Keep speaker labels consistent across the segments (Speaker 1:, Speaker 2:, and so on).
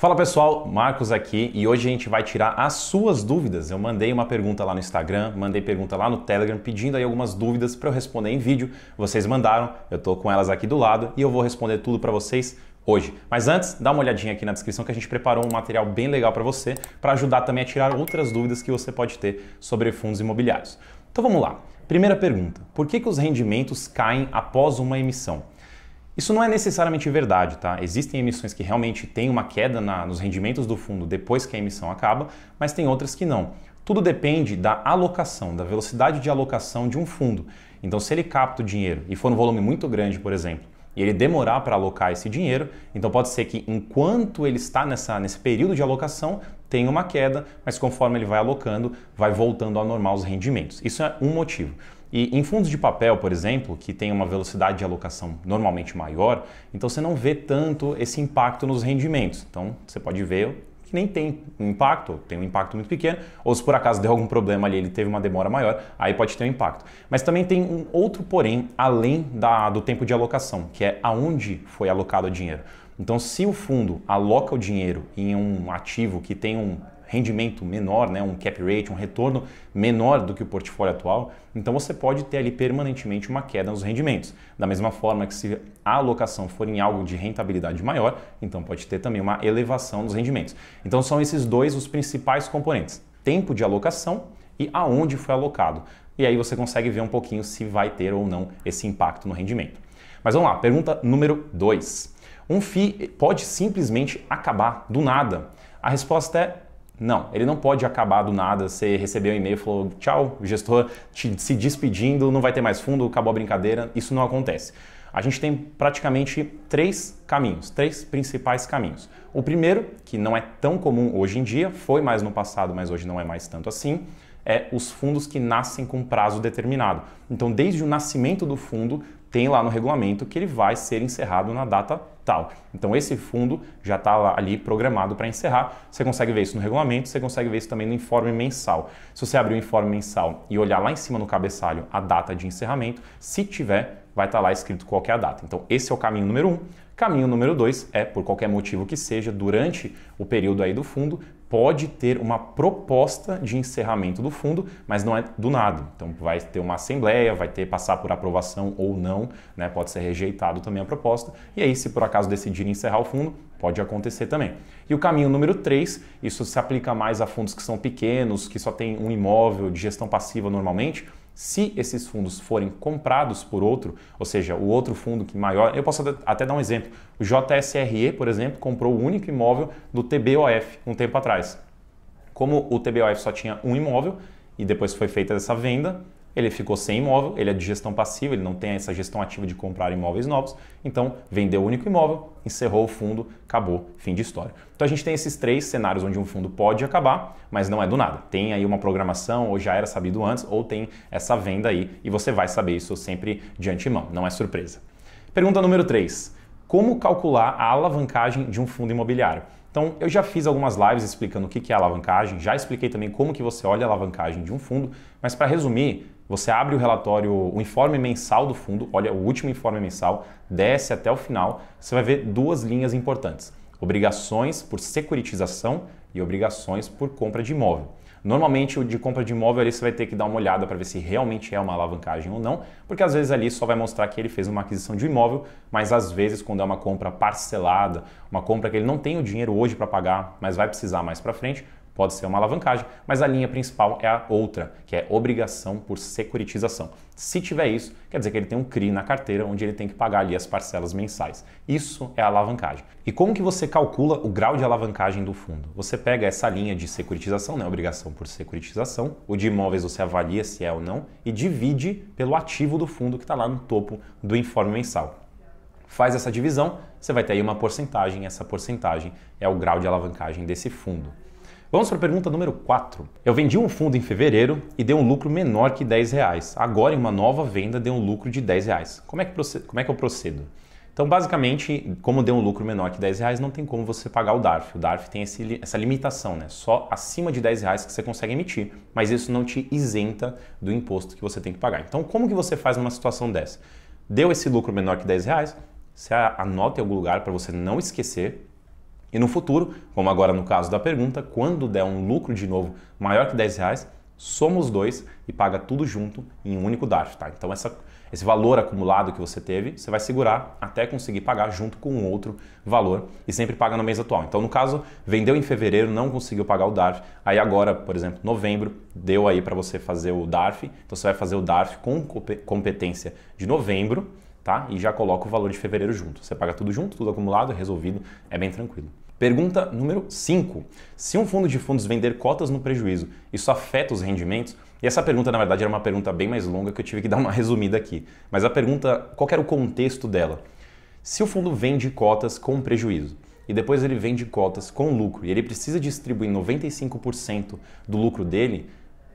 Speaker 1: Fala pessoal, Marcos aqui e hoje a gente vai tirar as suas dúvidas. Eu mandei uma pergunta lá no Instagram, mandei pergunta lá no Telegram pedindo aí algumas dúvidas para eu responder em vídeo. Vocês mandaram, eu estou com elas aqui do lado e eu vou responder tudo para vocês hoje. Mas antes, dá uma olhadinha aqui na descrição que a gente preparou um material bem legal para você, para ajudar também a tirar outras dúvidas que você pode ter sobre fundos imobiliários. Então vamos lá. Primeira pergunta: por que, que os rendimentos caem após uma emissão? Isso não é necessariamente verdade, tá? Existem emissões que realmente têm uma queda na, nos rendimentos do fundo depois que a emissão acaba, mas tem outras que não. Tudo depende da alocação, da velocidade de alocação de um fundo. Então, se ele capta o dinheiro e for um volume muito grande, por exemplo, e ele demorar para alocar esse dinheiro, então pode ser que enquanto ele está nessa, nesse período de alocação, tenha uma queda, mas conforme ele vai alocando, vai voltando ao normal os rendimentos. Isso é um motivo. E em fundos de papel, por exemplo, que tem uma velocidade de alocação normalmente maior, então você não vê tanto esse impacto nos rendimentos. Então você pode ver que nem tem um impacto, tem um impacto muito pequeno, ou se por acaso deu algum problema ali, ele teve uma demora maior, aí pode ter um impacto. Mas também tem um outro porém, além da, do tempo de alocação, que é aonde foi alocado o dinheiro. Então, se o fundo aloca o dinheiro em um ativo que tem um rendimento menor, né, um cap rate, um retorno menor do que o portfólio atual, então você pode ter ali permanentemente uma queda nos rendimentos. Da mesma forma que se a alocação for em algo de rentabilidade maior, então pode ter também uma elevação dos rendimentos. Então são esses dois os principais componentes: tempo de alocação e aonde foi alocado. E aí você consegue ver um pouquinho se vai ter ou não esse impacto no rendimento. Mas vamos lá, pergunta número 2. Um FII pode simplesmente acabar do nada? A resposta é não, ele não pode acabar do nada, você recebeu um e-mail e falou tchau, gestor, te, se despedindo, não vai ter mais fundo, acabou a brincadeira. Isso não acontece. A gente tem praticamente três caminhos, três principais caminhos. O primeiro, que não é tão comum hoje em dia, foi mais no passado, mas hoje não é mais tanto assim, é os fundos que nascem com prazo determinado. Então, desde o nascimento do fundo, tem lá no regulamento que ele vai ser encerrado na data tal. Então esse fundo já está ali programado para encerrar. Você consegue ver isso no regulamento, você consegue ver isso também no informe mensal. Se você abrir o informe mensal e olhar lá em cima no cabeçalho a data de encerramento, se tiver, vai estar tá lá escrito qual é a data. Então esse é o caminho número um. Caminho número dois é, por qualquer motivo que seja, durante o período aí do fundo, pode ter uma proposta de encerramento do fundo, mas não é do nada. Então vai ter uma assembleia, vai ter passar por aprovação ou não, né? Pode ser rejeitado também a proposta. E aí, se por acaso decidirem encerrar o fundo, pode acontecer também. E o caminho número 3, isso se aplica mais a fundos que são pequenos, que só tem um imóvel de gestão passiva normalmente se esses fundos forem comprados por outro, ou seja, o outro fundo que maior, eu posso até dar um exemplo. O JSRE, por exemplo, comprou o único imóvel do TBOF um tempo atrás. Como o TBOF só tinha um imóvel e depois foi feita essa venda, ele ficou sem imóvel, ele é de gestão passiva, ele não tem essa gestão ativa de comprar imóveis novos, então vendeu o único imóvel, encerrou o fundo, acabou, fim de história. Então a gente tem esses três cenários onde um fundo pode acabar, mas não é do nada. Tem aí uma programação, ou já era sabido antes, ou tem essa venda aí, e você vai saber isso sempre de antemão, não é surpresa. Pergunta número 3. Como calcular a alavancagem de um fundo imobiliário? Então, eu já fiz algumas lives explicando o que é alavancagem, já expliquei também como que você olha a alavancagem de um fundo, mas para resumir, você abre o relatório, o informe mensal do fundo, olha o último informe mensal, desce até o final, você vai ver duas linhas importantes: obrigações por securitização e obrigações por compra de imóvel. Normalmente o de compra de imóvel ali você vai ter que dar uma olhada para ver se realmente é uma alavancagem ou não, porque às vezes ali só vai mostrar que ele fez uma aquisição de um imóvel, mas às vezes quando é uma compra parcelada, uma compra que ele não tem o dinheiro hoje para pagar, mas vai precisar mais para frente, pode ser uma alavancagem, mas a linha principal é a outra, que é obrigação por securitização. Se tiver isso, quer dizer que ele tem um CRI na carteira onde ele tem que pagar ali as parcelas mensais. Isso é alavancagem. E como que você calcula o grau de alavancagem do fundo? Você pega essa linha de securitização, né, obrigação por securitização, o de imóveis você avalia se é ou não e divide pelo ativo do fundo que está lá no topo do informe mensal faz essa divisão, você vai ter aí uma porcentagem, essa porcentagem é o grau de alavancagem desse fundo. Vamos para a pergunta número 4. Eu vendi um fundo em fevereiro e deu um lucro menor que 10 reais. Agora, em uma nova venda, deu um lucro de 10 reais. Como é que, como é que eu procedo? Então, basicamente, como deu um lucro menor que 10 reais, não tem como você pagar o DARF. O DARF tem esse, essa limitação, né? Só acima de 10 reais que você consegue emitir, mas isso não te isenta do imposto que você tem que pagar. Então, como que você faz numa situação dessa? Deu esse lucro menor que 10 reais, você anota em algum lugar para você não esquecer, e no futuro, como agora no caso da pergunta, quando der um lucro de novo maior que 10 reais, soma os dois e paga tudo junto em um único DARF. Tá? Então essa, esse valor acumulado que você teve, você vai segurar até conseguir pagar junto com um outro valor e sempre paga no mês atual. Então no caso, vendeu em fevereiro, não conseguiu pagar o DARF, aí agora, por exemplo, novembro, deu aí para você fazer o DARF, então você vai fazer o DARF com competência de novembro, tá? E já coloca o valor de fevereiro junto. Você paga tudo junto, tudo acumulado, resolvido, é bem tranquilo. Pergunta número 5. Se um fundo de fundos vender cotas no prejuízo, isso afeta os rendimentos? E essa pergunta, na verdade, era uma pergunta bem mais longa que eu tive que dar uma resumida aqui. Mas a pergunta, qual era o contexto dela? Se o fundo vende cotas com prejuízo e depois ele vende cotas com lucro e ele precisa distribuir 95% do lucro dele,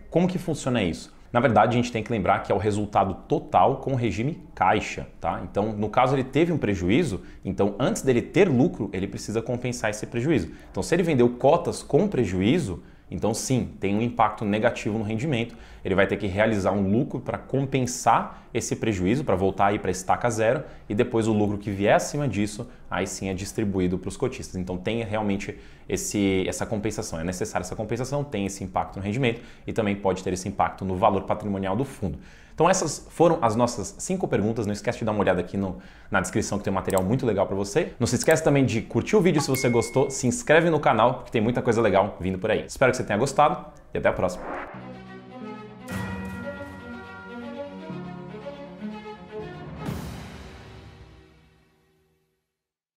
Speaker 1: como que funciona isso? Na verdade, a gente tem que lembrar que é o resultado total com o regime caixa, tá? Então, no caso ele teve um prejuízo, então antes dele ter lucro, ele precisa compensar esse prejuízo. Então, se ele vendeu cotas com prejuízo, então sim, tem um impacto negativo no rendimento. Ele vai ter que realizar um lucro para compensar esse prejuízo, para voltar aí para estaca zero e depois o lucro que vier acima disso aí sim é distribuído para os cotistas. Então tem realmente esse, essa compensação, é necessária essa compensação, tem esse impacto no rendimento e também pode ter esse impacto no valor patrimonial do fundo. Então essas foram as nossas cinco perguntas. Não esquece de dar uma olhada aqui no, na descrição que tem um material muito legal para você. Não se esquece também de curtir o vídeo se você gostou, se inscreve no canal porque tem muita coisa legal vindo por aí. Espero que você tenha gostado e até a próxima.